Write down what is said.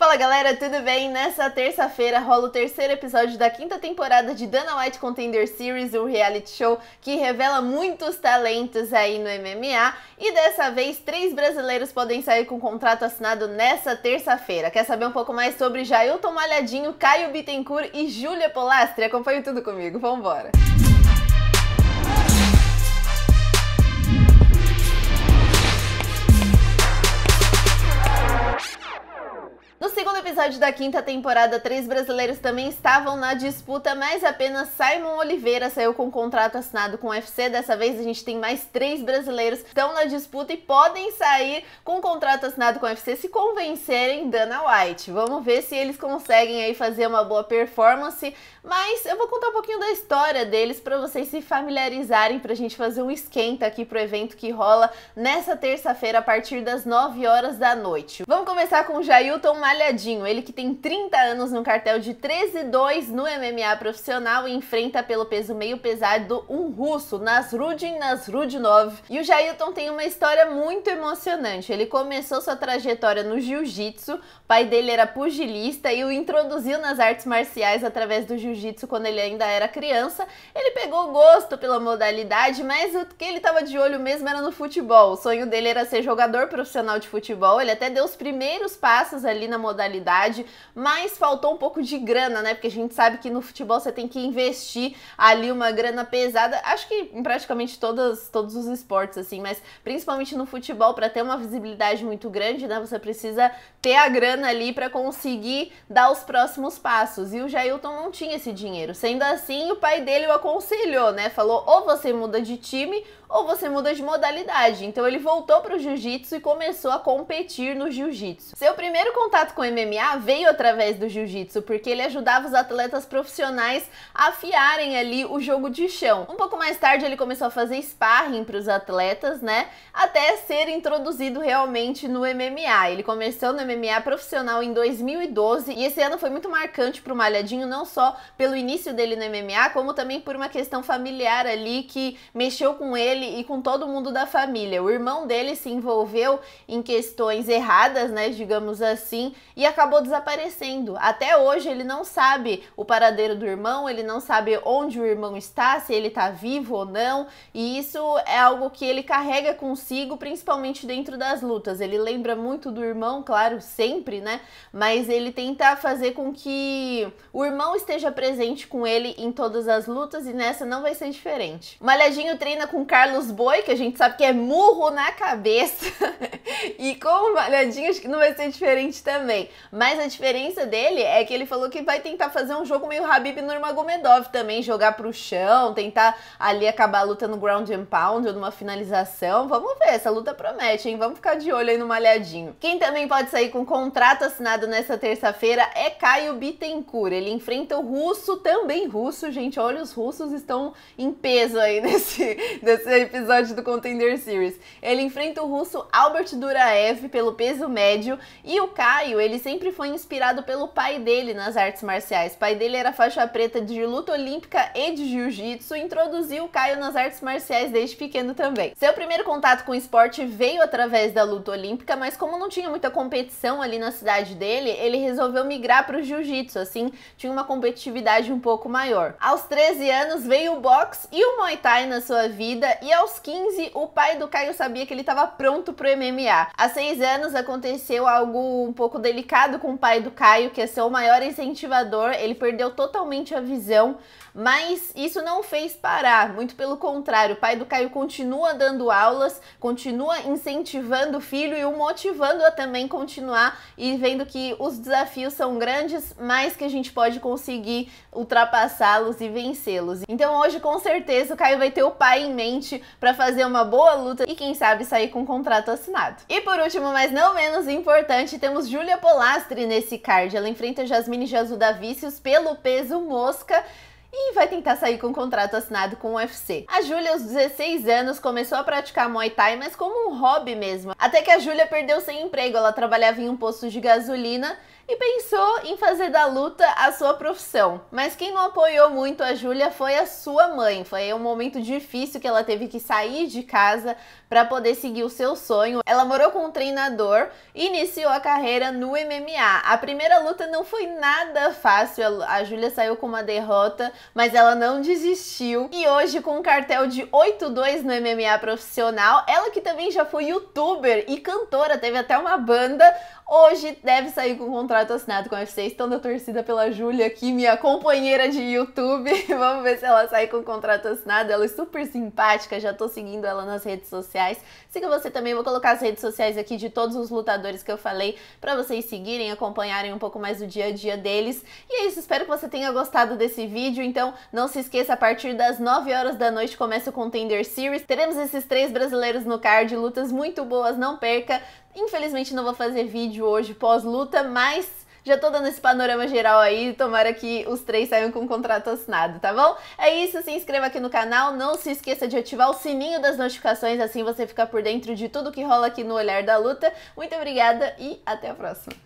Fala galera, tudo bem? Nessa terça-feira rola o terceiro episódio da quinta temporada de Dana White Contender Series, o um reality show que revela muitos talentos aí no MMA. E dessa vez, três brasileiros podem sair com um contrato assinado nessa terça-feira. Quer saber um pouco mais sobre Jailton Malhadinho, Caio Bittencourt e Júlia Polastri? Acompanhe tudo comigo, vambora! Música episódio da quinta temporada, três brasileiros também estavam na disputa, mas apenas Simon Oliveira saiu com um contrato assinado com o UFC. Dessa vez a gente tem mais três brasileiros que estão na disputa e podem sair com um contrato assinado com o UFC se convencerem Dana White. Vamos ver se eles conseguem aí fazer uma boa performance, mas eu vou contar um pouquinho da história deles para vocês se familiarizarem, para a gente fazer um esquenta aqui pro evento que rola nessa terça-feira a partir das 9 horas da noite. Vamos começar com o Jailton Malhadinho ele que tem 30 anos no cartel de 13-2 no MMA profissional e enfrenta pelo peso meio pesado um russo, Nasrudin Nasrudinov. E o Jailton tem uma história muito emocionante. Ele começou sua trajetória no jiu-jitsu, o pai dele era pugilista e o introduziu nas artes marciais através do jiu-jitsu quando ele ainda era criança. Ele pegou gosto pela modalidade, mas o que ele estava de olho mesmo era no futebol. O sonho dele era ser jogador profissional de futebol. Ele até deu os primeiros passos ali na modalidade verdade, mas faltou um pouco de grana, né? Porque a gente sabe que no futebol você tem que investir ali uma grana pesada. Acho que em praticamente todos todos os esportes, assim, mas principalmente no futebol, para ter uma visibilidade muito grande, né? Você precisa ter a grana ali para conseguir dar os próximos passos. E o Jailton não tinha esse dinheiro. Sendo assim, o pai dele o aconselhou, né? Falou: ou você muda de time ou você muda de modalidade. Então ele voltou para o jiu-jitsu e começou a competir no jiu-jitsu. Seu primeiro contato com MMA veio através do jiu-jitsu, porque ele ajudava os atletas profissionais a afiarem ali o jogo de chão. Um pouco mais tarde ele começou a fazer sparring para os atletas, né? Até ser introduzido realmente no MMA. Ele começou no MMA profissional em 2012 e esse ano foi muito marcante para o Malhadinho, não só pelo início dele no MMA, como também por uma questão familiar ali que mexeu com ele e com todo mundo da família. O irmão dele se envolveu em questões erradas, né, digamos assim, e acabou desaparecendo. Até hoje ele não sabe o paradeiro do irmão, ele não sabe onde o irmão está, se ele está vivo ou não, e isso é algo que ele carrega consigo, principalmente dentro das lutas. Ele lembra muito do irmão, claro, sempre, né? Mas ele tenta fazer com que o irmão esteja presente com ele em todas as lutas e nessa não vai ser diferente. Malhadinho treina com Carlos dar nos boi, que a gente sabe que é murro na cabeça. e com o malhadinho acho que não vai ser diferente também. Mas a diferença dele é que ele falou que vai tentar fazer um jogo meio Habib Nurmagomedov também, jogar pro chão, tentar ali acabar a luta no ground and pound ou numa finalização. Vamos ver, essa luta promete, hein? Vamos ficar de olho aí no malhadinho. Quem também pode sair com contrato assinado nessa terça-feira é Caio Bittencourt. Ele enfrenta o russo, também russo, gente. Olha, os russos estão em peso aí nesse, nesse episódio do Contender Series. Ele enfrenta o russo Albert Duraev pelo peso médio e o Caio, ele sempre foi inspirado pelo pai dele nas artes marciais. O pai dele era faixa preta de luta olímpica e de jiu-jitsu, introduziu o Caio nas artes marciais desde pequeno também. Seu primeiro contato com o esporte veio através da luta olímpica, mas como não tinha muita competição ali na cidade dele, ele resolveu migrar para o jiu-jitsu, assim, tinha uma competitividade um pouco maior. Aos 13 anos veio o boxe e o Muay Thai na sua vida e e aos 15, o pai do Caio sabia que ele estava pronto pro MMA. Há seis anos aconteceu algo um pouco delicado com o pai do Caio, que é seu maior incentivador. Ele perdeu totalmente a visão, mas isso não fez parar. Muito pelo contrário, o pai do Caio continua dando aulas, continua incentivando o filho e o motivando a também continuar e vendo que os desafios são grandes, mas que a gente pode conseguir ultrapassá-los e vencê-los. Então hoje, com certeza, o Caio vai ter o pai em mente para fazer uma boa luta e quem sabe sair com um contrato assinado. E por último, mas não menos importante, temos Júlia Polastri nesse card. Ela enfrenta Jasmine Jazuda Vícios pelo peso mosca e vai tentar sair com um contrato assinado com o UFC. A Júlia, aos 16 anos, começou a praticar Muay Thai, mas como um hobby mesmo. Até que a Júlia perdeu seu emprego, ela trabalhava em um posto de gasolina e pensou em fazer da luta a sua profissão. Mas quem não apoiou muito a Júlia foi a sua mãe. Foi um momento difícil que ela teve que sair de casa para poder seguir o seu sonho. Ela morou com um treinador e iniciou a carreira no MMA. A primeira luta não foi nada fácil. A Júlia saiu com uma derrota, mas ela não desistiu. E hoje com um cartel de 8-2 no MMA profissional, ela que também já foi youtuber e cantora, teve até uma banda, hoje deve sair com contrato assinado com a UFC. estando na torcida pela Júlia aqui, minha companheira de YouTube. Vamos ver se ela sai com contrato assinado. Ela é super simpática, já tô seguindo ela nas redes sociais. Siga você também, vou colocar as redes sociais aqui de todos os lutadores que eu falei para vocês seguirem, acompanharem um pouco mais o dia a dia deles. E é isso, espero que você tenha gostado desse vídeo. Então, não se esqueça, a partir das 9 horas da noite começa o Contender Series. Teremos esses três brasileiros no card, lutas muito boas, não perca. Infelizmente não vou fazer vídeo hoje pós-luta, mas já tô dando esse panorama geral aí, tomara que os três saiam com o contrato assinado, tá bom? É isso, se inscreva aqui no canal, não se esqueça de ativar o sininho das notificações, assim você fica por dentro de tudo que rola aqui no Olhar da Luta. Muito obrigada e até a próxima!